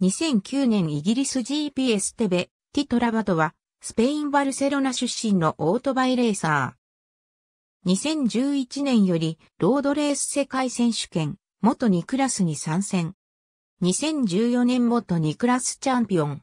2009年イギリス GPS テベ、ティトラバドは、スペインバルセロナ出身のオートバイレーサー。2011年より、ロードレース世界選手権、元2クラスに参戦。2014年元2クラスチャンピオン。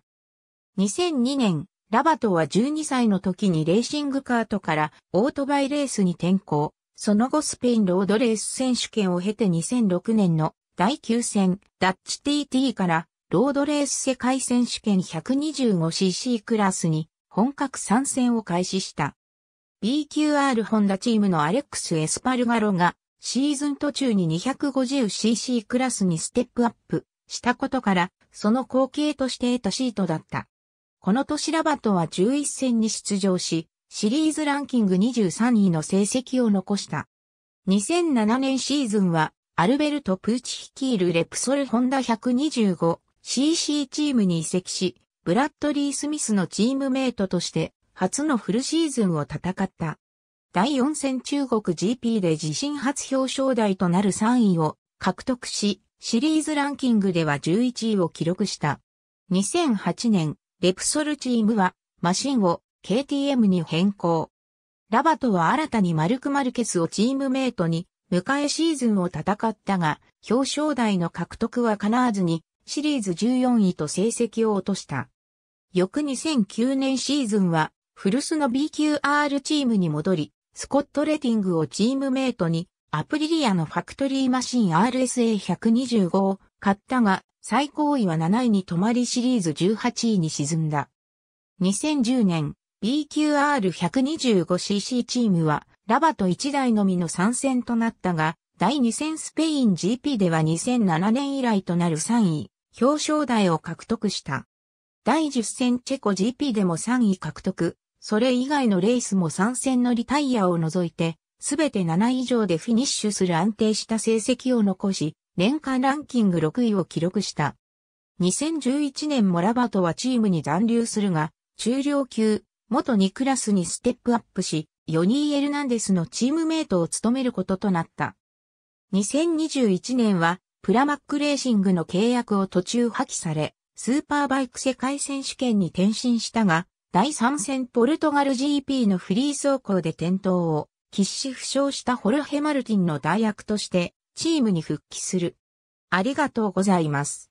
2002年、ラバトは12歳の時にレーシングカートからオートバイレースに転向。その後スペインロードレース選手権を経て2006年の第9戦ダッチ TT からロードレース世界選手権 125cc クラスに本格参戦を開始した。BQR ホンダチームのアレックス・エスパルガロがシーズン途中に 250cc クラスにステップアップしたことからその後継として得たシートだった。この年ラバトは11戦に出場し、シリーズランキング23位の成績を残した。2007年シーズンはアルベルト・プーチ率いるレプソルホンダ125 CC チームに移籍し、ブラッドリー・スミスのチームメイトとして初のフルシーズンを戦った。第4戦中国 GP で自身初表彰台となる3位を獲得し、シリーズランキングでは11位を記録した。2008年、レプソルチームはマシンを KTM に変更。ラバトは新たにマルク・マルケスをチームメイトに迎えシーズンを戦ったが、表彰台の獲得は叶わずにシリーズ14位と成績を落とした。翌2009年シーズンは、古巣の BQR チームに戻り、スコット・レティングをチームメイトに、アプリリアのファクトリーマシン RSA125 を買ったが、最高位は7位に止まりシリーズ18位に沈んだ。2010年、BQR125cc チームは、ラバと1台のみの参戦となったが、第2戦スペイン GP では2007年以来となる3位。表彰台を獲得した。第10戦チェコ GP でも3位獲得、それ以外のレースも3戦のリタイヤを除いて、すべて7位以上でフィニッシュする安定した成績を残し、年間ランキング6位を記録した。2011年モラバトはチームに残留するが、中量級、元2クラスにステップアップし、ヨニー・エルナンデスのチームメイトを務めることとなった。2021年はプラマックレーシングの契約を途中破棄され、スーパーバイク世界選手権に転身したが、第3戦ポルトガル GP のフリー走行で転倒を、必死負傷したホルヘ・マルティンの代役として、チームに復帰する。ありがとうございます。